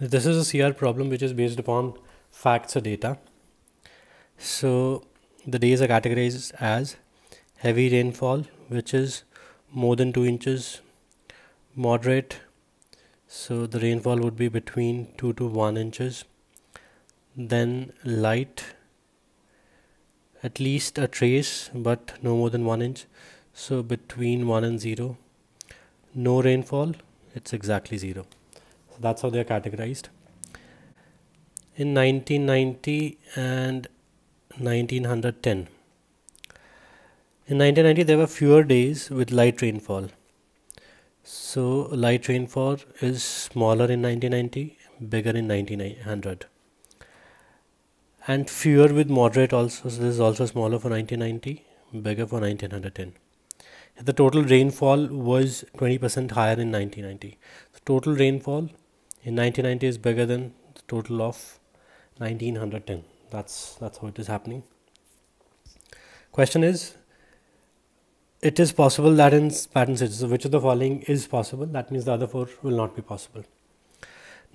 this is a CR problem which is based upon facts or data. So the days are categorized as heavy rainfall, which is more than 2 inches, moderate, so the rainfall would be between 2 to 1 inches, then light, at least a trace, but no more than 1 inch, so between 1 and 0, no rainfall, it's exactly 0. So that's how they're categorized. In 1990 and 1910. In 1990, there were fewer days with light rainfall. So light rainfall is smaller in 1990, bigger in 1900. And fewer with moderate also, so this is also smaller for 1990, bigger for 1910. The total rainfall was 20% higher in 1990. The total rainfall in 1990 is bigger than the total of 1910 that's that's how it is happening question is it is possible that in pattern sets so which of the following is possible that means the other four will not be possible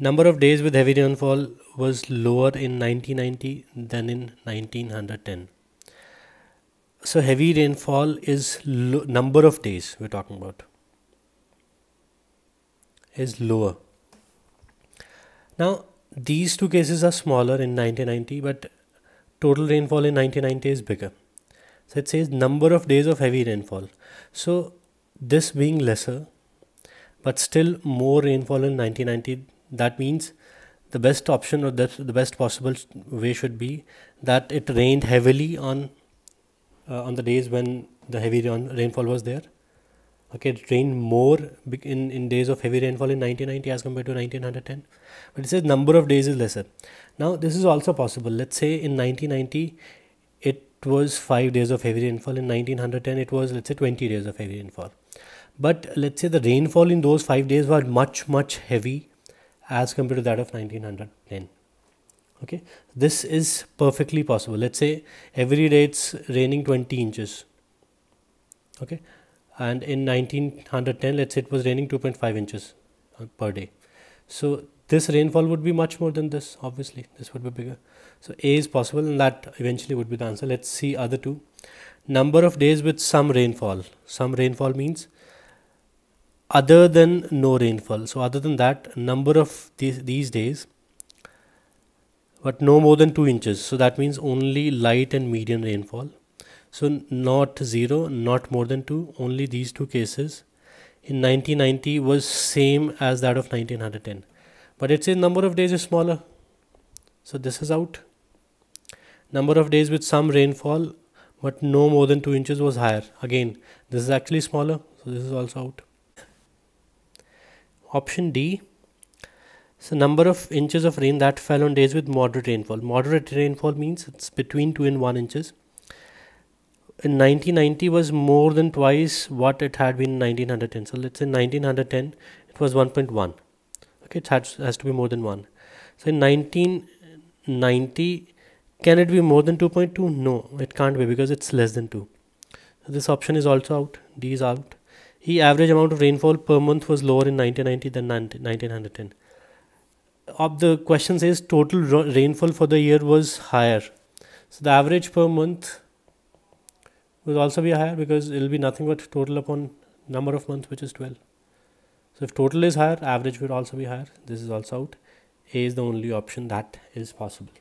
number of days with heavy rainfall was lower in 1990 than in 1910 so heavy rainfall is number of days we're talking about is lower now, these two cases are smaller in 1990, but total rainfall in 1990 is bigger. So it says number of days of heavy rainfall. So this being lesser, but still more rainfall in 1990, that means the best option or the, the best possible way should be that it rained heavily on uh, on the days when the heavy rainfall was there okay it rained more in in days of heavy rainfall in 1990 as compared to 1910 but it says number of days is lesser now this is also possible let's say in 1990 it was 5 days of heavy rainfall in 1910 it was let's say 20 days of heavy rainfall but let's say the rainfall in those 5 days were much much heavy as compared to that of 1910 okay this is perfectly possible let's say every day it's raining 20 inches okay and in 1910 let's say it was raining 2.5 inches uh, per day so this rainfall would be much more than this obviously this would be bigger so a is possible and that eventually would be the answer let's see other two number of days with some rainfall some rainfall means other than no rainfall so other than that number of these, these days but no more than 2 inches so that means only light and medium rainfall so not 0, not more than 2, only these two cases in 1990 was same as that of 1910. But its number of days is smaller. So this is out. Number of days with some rainfall but no more than 2 inches was higher. Again, this is actually smaller. So this is also out. Option D. So number of inches of rain that fell on days with moderate rainfall. Moderate rainfall means it's between 2 and 1 inches in 1990 was more than twice what it had been in 1910. So let's say 1910 it was 1.1. Okay, it has, has to be more than 1. So in 1990, can it be more than 2.2? No, it can't be because it's less than 2. So this option is also out. D is out. The average amount of rainfall per month was lower in 1990 than 1910. Of the question says total rainfall for the year was higher. So the average per month will also be higher because it will be nothing but total upon number of months which is 12. So if total is higher average will also be higher. This is also out. A is the only option that is possible.